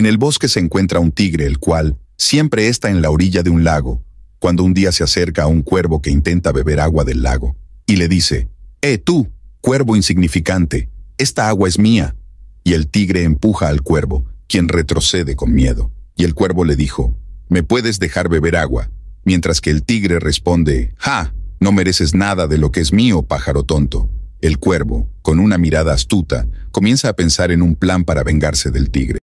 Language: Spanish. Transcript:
En el bosque se encuentra un tigre, el cual siempre está en la orilla de un lago, cuando un día se acerca a un cuervo que intenta beber agua del lago, y le dice, ¡Eh tú, cuervo insignificante! Esta agua es mía. Y el tigre empuja al cuervo, quien retrocede con miedo. Y el cuervo le dijo, ¿me puedes dejar beber agua? Mientras que el tigre responde, ¡Ja! No mereces nada de lo que es mío, pájaro tonto. El cuervo, con una mirada astuta, comienza a pensar en un plan para vengarse del tigre.